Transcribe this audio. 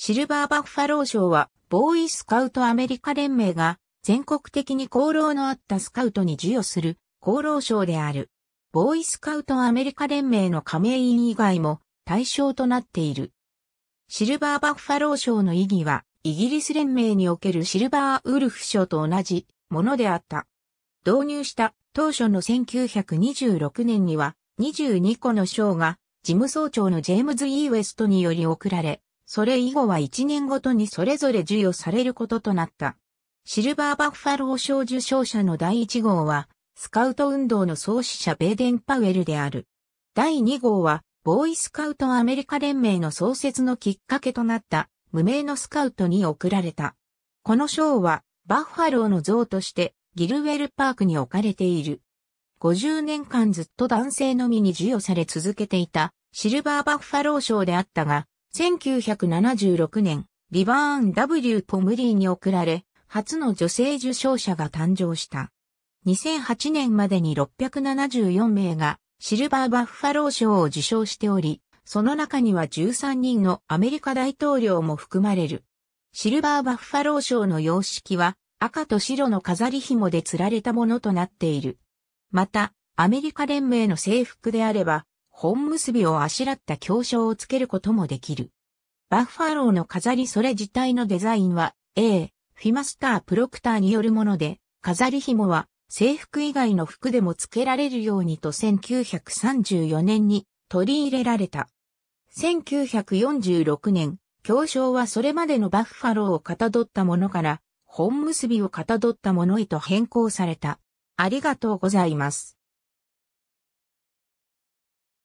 シルバーバッファロー賞は、ボーイスカウトアメリカ連盟が、全国的に功労のあったスカウトに授与する、功労賞である。ボーイスカウトアメリカ連盟の加盟員以外も対象となっている。シルバーバッファロー賞の意義は、イギリス連盟におけるシルバーウルフ賞と同じものであった。導入した当初の1926年には22個の賞が事務総長のジェームズ・イー・ウェストにより贈られ、それ以後は1年ごとにそれぞれ授与されることとなった。シルバーバッファロー賞受賞者の第1号は、スカウト運動の創始者ベーデン・パウエルである。第2号は、ボーイスカウトアメリカ連盟の創設のきっかけとなった、無名のスカウトに贈られた。この賞は、バッファローの像として、ギルウェルパークに置かれている。50年間ずっと男性のみに授与され続けていた、シルバーバッファロー賞であったが、1976年、ビバーン W. ポムリーに贈られ、初の女性受賞者が誕生した。2008年までに674名がシルバーバッファロー賞を受賞しており、その中には13人のアメリカ大統領も含まれる。シルバーバッファロー賞の様式は赤と白の飾り紐で釣られたものとなっている。また、アメリカ連盟の制服であれば、本結びをあしらった胸章をつけることもできる。バッファローの飾りそれ自体のデザインは A、フィマスタープロクターによるもので、飾り紐は制服以外の服でもつけられるようにと1934年に取り入れられた。1946年、教章はそれまでのバッファローをかたどったものから、本結びをかたどったものへと変更された。ありがとうございます。